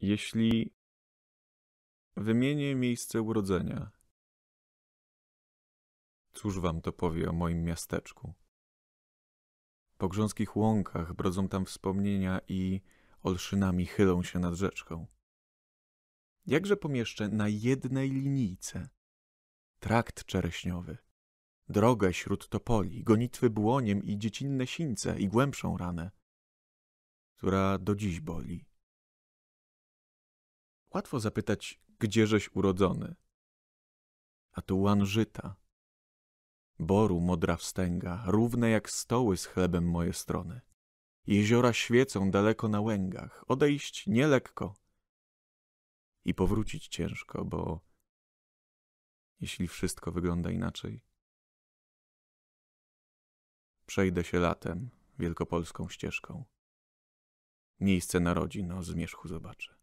jeśli wymienię miejsce urodzenia, cóż wam to powie o moim miasteczku? Po grząskich łąkach brodzą tam wspomnienia i olszynami chylą się nad rzeczką. Jakże pomieszczę na jednej linijce trakt czereśniowy, drogę śród topoli, gonitwy błoniem i dziecinne sińce i głębszą ranę, która do dziś boli. Łatwo zapytać, gdzieżeś urodzony. A tu łanżyta. Boru modra wstęga, równe jak stoły z chlebem moje strony. Jeziora świecą daleko na łęgach, odejść nielekko. I powrócić ciężko, bo jeśli wszystko wygląda inaczej. Przejdę się latem wielkopolską ścieżką. Miejsce narodzin o zmierzchu zobaczę.